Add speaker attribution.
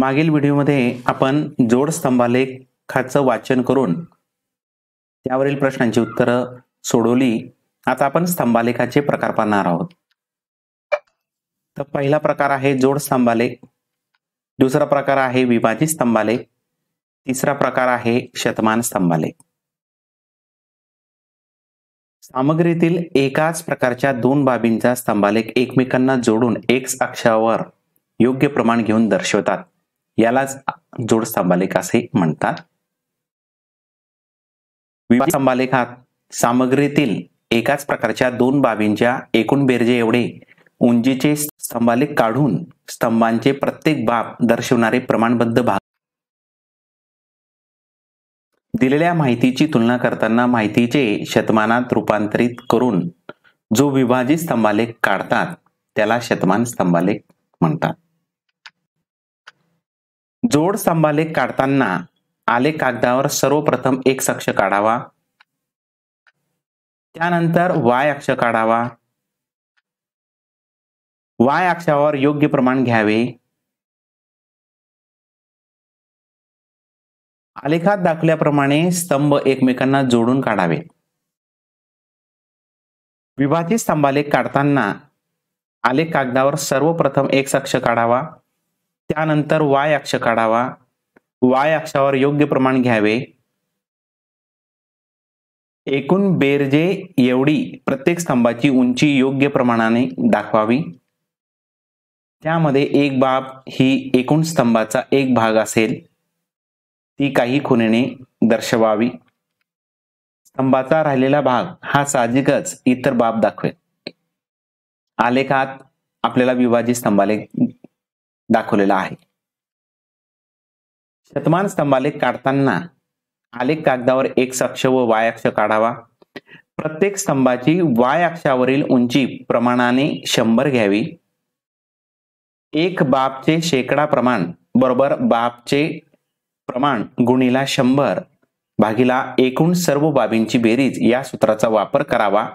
Speaker 1: मागील व्हिडिओमध्ये आपण जोडस्तंभालेखाचं स्तंभालेखाचं वाचन करून त्यावरील प्रश्नांची उत्तरं सोडवली आता आपण स्तंभालेखाचे प्रकार पाहणार आहोत तर पहिला प्रकार आहे जोड स्तंभालेख दुसरा प्रकार आहे विभाजित स्तंभालेख तिसरा प्रकार आहे शतमान स्तंभालेख सामग्रीतील एकाच प्रकारच्या दोन बाबींचा स्तंभालेख एकमेकांना जोडून एक अक्षावर योग्य प्रमाण घेऊन दर्शवतात यालाच जोड स्तंभालेख असे म्हणतात विभाग स्तंभालेखात सामग्रीतील एकाच प्रकारच्या दोन बाबींच्या एकूण बेरजे एवढे उंचीचे स्तंभालेख काढून स्तंभांचे प्रत्येक बाब दर्शवणारे प्रमाणबद्ध भाग दिलेल्या माहितीची तुलना करताना माहितीचे शतमानात रूपांतरित करून जो विभाजित स्तंभालेख काढतात त्याला शतमान स्तंभालेख म्हणतात जोड स्तंभालेख काढताना आले कागदावर सर्वप्रथम एक अक्ष काढावा त्यानंतर वाय अक्ष काढावा वाय अक्षावर योग्य प्रमाण घ्यावे आलेखात दाखवल्याप्रमाणे स्तंभ एकमेकांना जोडून काढावे विभाजित स्तंभालेख काढताना आलेख कागदावर सर्वप्रथम एक अक्ष काढावा त्यानंतर वाय अक्ष काढावा वाय अक्षावर योग्य प्रमाण घ्यावे एकूण बेरजे एवढी प्रत्येक स्तंभाची उंची योग्य प्रमाणाने दाखवावी त्यामध्ये एक बाब ही एकूण स्तंभाचा एक भाग असेल ती काही खुनेने दर्शवावी स्तंभाचा राहिलेला भाग हा साहजिकच इतर बाब दाखवेल आलेखात आपल्याला विभाजित स्तंभाले दाखवलेला आहे शतमान स्तंभालेख काढताना आलेख कागदावर एक अक्ष व वाय अक्ष काढावा प्रत्येक स्तंभाची वाय अक्षावरील उंची प्रमाणाने शंभर घ्यावी एक बापचे शेकडा प्रमाण बरोबर बापचे प्रमाण गुणिला शंभर भागीला एकूण सर्व बाबींची बेरीज या सूत्राचा वापर करावा